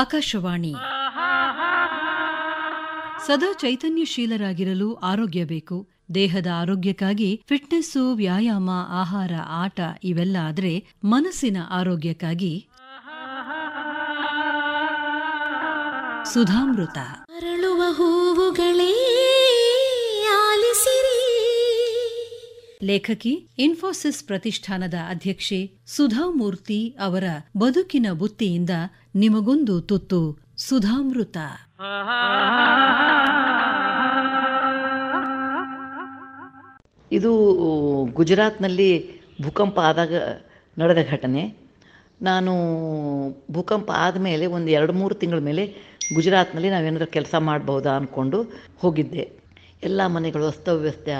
ಆಕಾಶವಾಣಿ ಸದಾ ಚೈತನ್ಯಶೀಲರಾಗಿರಲು ಆರೋಗ್ಯ ಬೇಕು ದೇಹದ ಆರೋಗ್ಯಕ್ಕಾಗಿ ಫಿಟ್ನೆಸ್ಸು ವ್ಯಾಯಾಮ ಆಹಾರ ಆಟ ಇವೆಲ್ಲ ಆದರೆ ಮನಸ್ಸಿನ ಆರೋಗ್ಯಕ್ಕಾಗಿ ಸುಧಾಮೃತ ಅರಳುವ ಹೂವುಗಳೇ ಲೇಖಕಿ ಇನ್ಫೋಸಿಸ್ ಪ್ರತಿಷ್ಠಾನದ ಅಧ್ಯಕ್ಷೆ ಸುಧಾಮೂರ್ತಿ ಅವರ ಬದುಕಿನ ಬುತ್ತಿಯಿಂದ ನಿಮಗೊಂದು ತುತ್ತು ಸುಧಾಮೃತ ಇದು ಗುಜರಾತ್ನಲ್ಲಿ ಭೂಕಂಪ ಆದಾಗ ನಡೆದ ಘಟನೆ ನಾನು ಭೂಕಂಪ ಆದಮೇಲೆ ಒಂದು ಎರಡು ಮೂರು ತಿಂಗಳ ಮೇಲೆ ಗುಜರಾತ್ನಲ್ಲಿ ನಾವೇನಾದರೂ ಕೆಲಸ ಮಾಡಬಹುದಾ ಅಂದ್ಕೊಂಡು ಹೋಗಿದ್ದೆ ಎಲ್ಲ ಮನೆಗಳು ಅಸ್ತವ್ಯಸ್ತ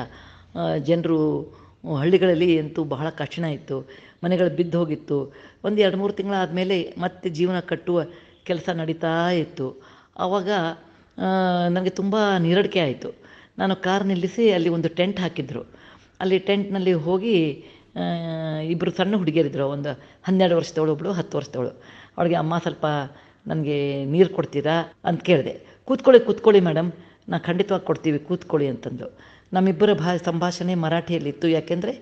ಜನರು ಹಳ್ಳಿಗಳಲ್ಲಿ ಅಂತೂ ಬಹಳ ಕಠಿಣ ಇತ್ತು ಮನೆಗಳು ಬಿದ್ದು ಹೋಗಿತ್ತು ಒಂದು ಎರಡು ಮೂರು ತಿಂಗಳಾದಮೇಲೆ ಮತ್ತೆ ಜೀವನ ಕಟ್ಟುವ ಕೆಲಸ ನಡೀತಾ ಇತ್ತು ಆವಾಗ ನನಗೆ ತುಂಬ ನೀರಡಿಕೆ ಆಯಿತು ನಾನು ಕಾರ್ ನಿಲ್ಲಿಸಿ ಅಲ್ಲಿ ಒಂದು ಟೆಂಟ್ ಹಾಕಿದ್ರು ಅಲ್ಲಿ ಟೆಂಟ್ನಲ್ಲಿ ಹೋಗಿ ಇಬ್ಬರು ಸಣ್ಣ ಹುಡುಗಿಯರಿದ್ದರು ಒಂದು ಹನ್ನೆರಡು ವರ್ಷದವಳು ಒಬ್ಬಳು ಹತ್ತು ವರ್ಷದವಳು ಅವಳಿಗೆ ಅಮ್ಮ ಸ್ವಲ್ಪ ನನಗೆ ನೀರು ಕೊಡ್ತೀರಾ ಅಂತ ಕೇಳಿದೆ ಕೂತ್ಕೊಳ್ಳಿ ಕೂತ್ಕೊಳ್ಳಿ ಮೇಡಮ್ ನಾ ಖಂಡಿತವಾಗಿ ಕೊಡ್ತೀವಿ ಕೂತ್ಕೊಳ್ಳಿ ಅಂತಂದು ನಮ್ಮಿಬ್ಬರ ಭಾ ಸಂಭಾಷಣೆ ಮರಾಠಿಯಲ್ಲಿತ್ತು ಯಾಕೆಂದರೆ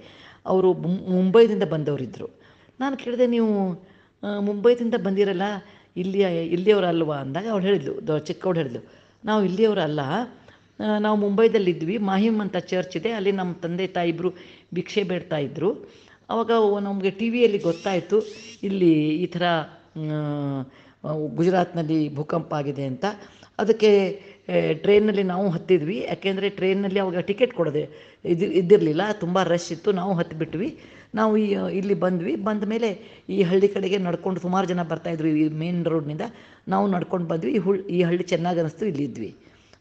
ಅವರು ಮುಂಬೈದಿಂದ ಬಂದವರಿದ್ದರು ನಾನು ಕೇಳಿದೆ ನೀವು ಮುಂಬೈದಿಂದ ಬಂದಿರಲ್ಲ ಇಲ್ಲಿ ಇಲ್ಲಿಯವರು ಅಲ್ವಾ ಅಂದಾಗ ಅವಳು ಹೇಳಿದ್ಲು ದೊ ಚಿಕ್ಕವಳು ಹೇಳಿದ್ಲು ನಾವು ಇಲ್ಲಿಯವರು ಅಲ್ಲ ನಾವು ಮುಂಬೈದಲ್ಲಿದ್ವಿ ಮಾಹಿಮ್ ಅಂತ ಚರ್ಚ್ ಇದೆ ಅಲ್ಲಿ ನಮ್ಮ ತಂದೆ ತಾಯಿ ಇಬ್ಬರು ಭಿಕ್ಷೆ ಬೇಡ್ತಾ ಇದ್ದರು ಆವಾಗ ನಮಗೆ ಟಿ ವಿಯಲ್ಲಿ ಗೊತ್ತಾಯಿತು ಇಲ್ಲಿ ಈ ಥರ ಗುಜರಾತ್ನಲ್ಲಿ ಭೂಕಂಪ ಆಗಿದೆ ಅಂತ ಅದಕ್ಕೆ ಟ್ರೈನಲ್ಲಿ ನಾವು ಹತ್ತಿದ್ವಿ ಯಾಕೆಂದರೆ ಟ್ರೈನಲ್ಲಿ ಅವಾಗ ಟಿಕೆಟ್ ಕೊಡದೆ ಇದು ಇದ್ದಿರಲಿಲ್ಲ ತುಂಬ ರಶ್ ಇತ್ತು ನಾವು ಹತ್ತಿಬಿಟ್ವಿ ನಾವು ಈ ಇಲ್ಲಿ ಬಂದ್ವಿ ಬಂದ ಮೇಲೆ ಈ ಹಳ್ಳಿ ಕಡೆಗೆ ನಡ್ಕೊಂಡು ಸುಮಾರು ಜನ ಬರ್ತಾಯಿದ್ರು ಈ ಮೇನ್ ರೋಡ್ನಿಂದ ನಾವು ನಡ್ಕೊಂಡು ಬಂದ್ವಿ ಈ ಹುಳ್ ಈ ಹಳ್ಳಿ ಚೆನ್ನಾಗಿ ಅನ್ನಿಸ್ತು ಇಲ್ಲಿದ್ವಿ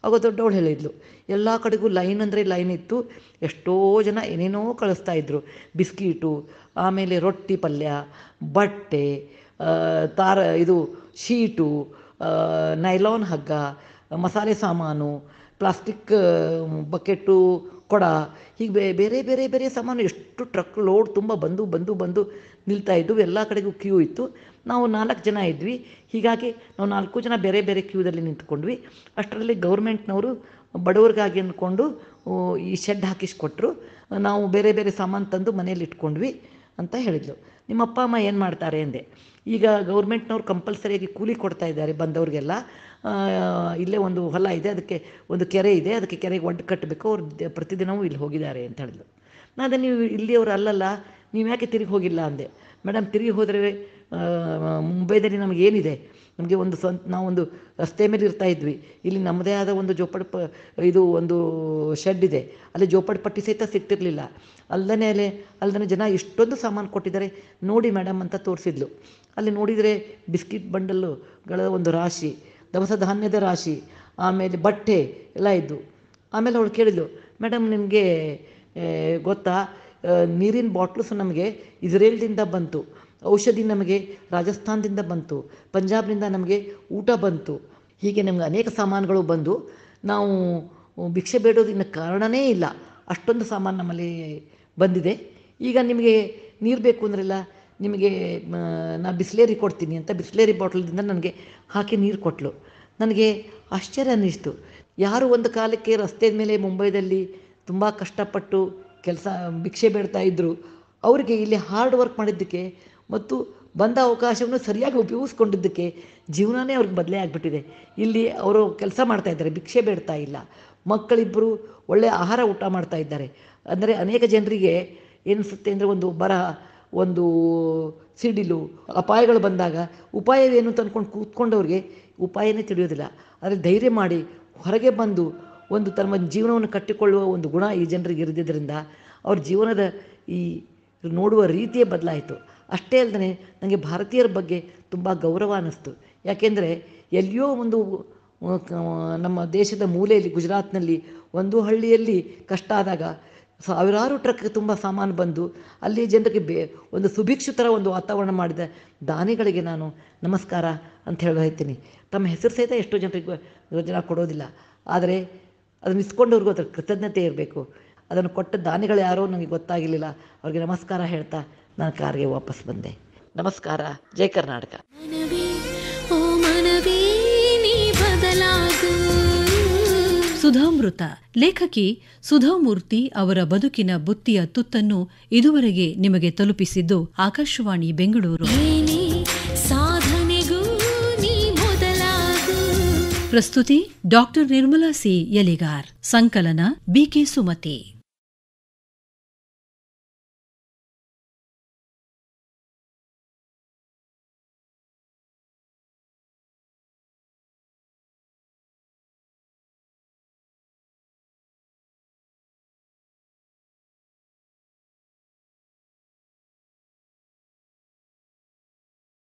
ಆಗ ದೊಡ್ಡವಳು ಹೇಳಿದ್ಲು ಎಲ್ಲ ಕಡೆಗೂ ಲೈನ್ ಅಂದರೆ ಲೈನ್ ಇತ್ತು ಎಷ್ಟೋ ಜನ ಏನೇನೋ ಕಳಿಸ್ತಾ ಇದ್ರು ಬಿಸ್ಕೀಟು ಆಮೇಲೆ ರೊಟ್ಟಿ ಪಲ್ಯ ಬಟ್ಟೆ ತಾರ ಇದು ಶೀಟು ನೈಲಾನ್ ಹಗ್ಗ ಮಸಾಲೆ ಸಾಮಾನು ಪ್ಲಾಸ್ಟಿಕ್ ಬಕೆಟು ಕೊಡ ಹೀಗೆ ಬೇರೆ ಬೇರೆ ಬೇರೆ ಸಾಮಾನು ಎಷ್ಟು ಟ್ರಕ್ ಲೋಡ್ ತುಂಬ ಬಂದು ಬಂದು ಬಂದು ನಿಲ್ತಾ ಇದ್ದವು ಎಲ್ಲ ಕಡೆಗೂ ಕ್ಯೂ ಇತ್ತು ನಾವು ನಾಲ್ಕು ಜನ ಇದ್ವಿ ಹೀಗಾಗಿ ನಾವು ನಾಲ್ಕು ಜನ ಬೇರೆ ಬೇರೆ ಕ್ಯೂದಲ್ಲಿ ನಿಂತ್ಕೊಂಡ್ವಿ ಅಷ್ಟರಲ್ಲಿ ಗೌರ್ಮೆಂಟ್ನವರು ಬಡವರಿಗಾಗಿ ಅಂದ್ಕೊಂಡು ಈ ಶೆಡ್ ಹಾಕಿಸ್ಕೊಟ್ರು ನಾವು ಬೇರೆ ಬೇರೆ ಸಾಮಾನು ತಂದು ಮನೇಲಿ ಇಟ್ಕೊಂಡ್ವಿ ಅಂತ ಹೇಳಿದ್ಲು ನಿಮ್ಮ ಅಪ್ಪ ಅಮ್ಮ ಏನು ಮಾಡ್ತಾರೆ ಅಂದೆ ಈಗ ಗೌರ್ಮೆಂಟ್ನವ್ರು ಕಂಪಲ್ಸರಿಯಾಗಿ ಕೂಲಿ ಕೊಡ್ತಾ ಇದ್ದಾರೆ ಬಂದವ್ರಿಗೆಲ್ಲ ಇಲ್ಲೇ ಒಂದು ಹೊಲ ಇದೆ ಅದಕ್ಕೆ ಒಂದು ಕೆರೆ ಇದೆ ಅದಕ್ಕೆ ಕೆರೆಗೆ ಒಡ್ಡು ಕಟ್ಟಬೇಕು ಅವ್ರು ಪ್ರತಿದಿನವೂ ಇಲ್ಲಿ ಹೋಗಿದ್ದಾರೆ ಅಂತ ಹೇಳಿದ್ಲು ನಾನು ನೀವು ಇಲ್ಲಿಯವರು ಅಲ್ಲಲ್ಲ ನೀವು ಯಾಕೆ ತಿರುಗಿ ಹೋಗಿಲ್ಲ ಅಂದೆ ಮೇಡಮ್ ತಿರುಗಿ ಹೋದರೆ ಮುಂಬೈದಲ್ಲಿ ನಮಗೇನಿದೆ ನಮಗೆ ಒಂದು ಸ್ವಂತ ನಾವೊಂದು ರಸ್ತೆ ಮೇಲೆ ಇರ್ತಾ ಇದ್ವಿ ಇಲ್ಲಿ ನಮ್ಮದೇ ಆದ ಒಂದು ಜೋಪಡಿ ಪ ಇದು ಒಂದು ಶೆಡ್ ಇದೆ ಅಲ್ಲಿ ಜೋಪಡಿ ಪಟ್ಟಿ ಸಹಿತ ಸಿಕ್ತಿರಲಿಲ್ಲ ಅಲ್ಲದೇ ಅಲ್ಲಿ ಅಲ್ಲದೇ ಜನ ಇಷ್ಟೊಂದು ಸಾಮಾನು ಕೊಟ್ಟಿದ್ದಾರೆ ನೋಡಿ ಮೇಡಮ್ ಅಂತ ತೋರಿಸಿದ್ಲು ಅಲ್ಲಿ ನೋಡಿದರೆ ಬಿಸ್ಕಿಟ್ ಬಂಡಲ್ಲುಗಳ ಒಂದು ರಾಶಿ ದವಸ ಧಾನ್ಯದ ರಾಶಿ ಆಮೇಲೆ ಬಟ್ಟೆ ಎಲ್ಲ ಇದ್ದು ಆಮೇಲೆ ಅವಳು ಕೇಳಿದ್ಲು ಮೇಡಮ್ ನಿಮಗೆ ಗೊತ್ತಾ ನೀರಿನ ಬಾಟ್ಲ್ಸ್ ನಮಗೆ ಇಸ್ರೇಲ್ದಿಂದ ಬಂತು ಔಷಧಿ ನಮಗೆ ರಾಜಸ್ಥಾನದಿಂದ ಬಂತು ಪಂಜಾಬ್ನಿಂದ ನಮಗೆ ಊಟ ಬಂತು ಹೀಗೆ ನಮಗೆ ಅನೇಕ ಸಾಮಾನುಗಳು ಬಂದು ನಾವು ಭಿಕ್ಷೆ ಬೇಡೋದಿನ್ನ ಕಾರಣವೇ ಇಲ್ಲ ಅಷ್ಟೊಂದು ಸಾಮಾನು ನಮ್ಮಲ್ಲಿ ಬಂದಿದೆ ಈಗ ನಿಮಗೆ ನೀರು ಬೇಕು ಅಂದ್ರಲ್ಲ ನಿಮಗೆ ನಾ ಬಿಸ್ಲೇರಿ ಕೊಡ್ತೀನಿ ಅಂತ ಬಿಸ್ಲೇರಿ ಬಾಟ್ಲಿಂದ ನನಗೆ ಹಾಕಿ ನೀರು ಕೊಟ್ಟಲು ನನಗೆ ಆಶ್ಚರ್ಯ ಅನ್ನಿಸ್ತು ಯಾರು ಒಂದು ಕಾಲಕ್ಕೆ ರಸ್ತೆ ಮೇಲೆ ಮುಂಬೈದಲ್ಲಿ ತುಂಬ ಕಷ್ಟಪಟ್ಟು ಕೆಲಸ ಭಿಕ್ಷೆ ಬೇಡ್ತಾ ಇದ್ದರು ಅವರಿಗೆ ಇಲ್ಲಿ ಹಾರ್ಡ್ ವರ್ಕ್ ಮಾಡಿದ್ದಕ್ಕೆ ಮತ್ತು ಬಂದ ಅವಕಾಶವನ್ನು ಸರಿಯಾಗಿ ಉಪಯೋಗಿಸ್ಕೊಂಡಿದ್ದಕ್ಕೆ ಜೀವನನೇ ಅವ್ರಿಗೆ ಬದಲೇ ಆಗಿಬಿಟ್ಟಿದೆ ಇಲ್ಲಿ ಅವರು ಕೆಲಸ ಮಾಡ್ತಾ ಇದ್ದಾರೆ ಭಿಕ್ಷೆ ಬೇಡ್ತಾ ಇಲ್ಲ ಮಕ್ಕಳಿಬ್ಬರು ಒಳ್ಳೆಯ ಆಹಾರ ಊಟ ಮಾಡ್ತಾ ಇದ್ದಾರೆ ಅಂದರೆ ಅನೇಕ ಜನರಿಗೆ ಏನಿಸುತ್ತೆ ಅಂದರೆ ಒಂದು ಬರ ಒಂದು ಸಿಡಿಲು ಅಪಾಯಗಳು ಬಂದಾಗ ಉಪಾಯವೇನು ಅಂತ ಕೂತ್ಕೊಂಡವ್ರಿಗೆ ಉಪಾಯನೇ ತಿಳಿಯೋದಿಲ್ಲ ಆದರೆ ಧೈರ್ಯ ಮಾಡಿ ಹೊರಗೆ ಬಂದು ಒಂದು ತಮ್ಮ ಜೀವನವನ್ನು ಕಟ್ಟಿಕೊಳ್ಳುವ ಒಂದು ಗುಣ ಈ ಜನರಿಗೆ ಇರದಿದ್ದರಿಂದ ಅವ್ರ ಜೀವನದ ಈ ನೋಡುವ ರೀತಿಯೇ ಬದಲಾಯಿತು ಅಷ್ಟೇ ಅಲ್ಲದೆ ನನಗೆ ಭಾರತೀಯರ ಬಗ್ಗೆ ತುಂಬ ಗೌರವ ಅನ್ನಿಸ್ತು ಯಾಕೆಂದರೆ ಎಲ್ಲಿಯೋ ಒಂದು ನಮ್ಮ ದೇಶದ ಮೂಲೆಯಲ್ಲಿ ಗುಜರಾತ್ನಲ್ಲಿ ಒಂದು ಹಳ್ಳಿಯಲ್ಲಿ ಕಷ್ಟ ಆದಾಗ ಸಾವಿರಾರು ಟ್ರಕ್ ತುಂಬ ಸಾಮಾನು ಬಂದು ಅಲ್ಲಿ ಜನರಿಗೆ ಬೇ ಒಂದು ಸುಭಿಕ್ಷು ಥರ ಒಂದು ವಾತಾವರಣ ಮಾಡಿದ ದಾನಿಗಳಿಗೆ ನಾನು ನಮಸ್ಕಾರ ಅಂತ ಹೇಳಿ ಹೇಳ್ತೀನಿ ತಮ್ಮ ಹೆಸರು ಸಹಿತ ಎಷ್ಟೋ ಜನರಿಗೆ ಯೋಜನೆ ಕೊಡೋದಿಲ್ಲ ಆದರೆ ಅದನ್ನು ಇಸ್ಕೊಂಡವ್ರಿಗೂ ಅದರ ಕೃತಜ್ಞತೆ ಇರಬೇಕು ಅದನ್ನು ಕೊಟ್ಟ ದಾನಿಗಳು ಯಾರೋ ನನಗೆ ಗೊತ್ತಾಗಿರಲಿಲ್ಲ ಅವ್ರಿಗೆ ನಮಸ್ಕಾರ ಹೇಳ್ತಾ ನಾನು ಕಾರ್ಗೆ ವಾಪಸ್ ಬಂದೆ ನಮಸ್ಕಾರ ಜೈ ಕರ್ನಾಟಕ ಸುಧಾಮೃತ ಲೇಖಕಿ ಸುಧಾಮೂರ್ತಿ ಅವರ ಬದುಕಿನ ಬುತ್ತಿಯ ತುತ್ತನ್ನು ಇದುವರೆಗೆ ನಿಮಗೆ ತಲುಪಿಸಿದ್ದು ಆಕಾಶವಾಣಿ ಬೆಂಗಳೂರು ಪ್ರಸ್ತುತಿ ಡಾಕ್ಟರ್ ನಿರ್ಮಲಾ ಸಿ ಯಲಿಗಾರ್ ಸಂಕಲನ ಬಿಕೆ ಸುಮತಿ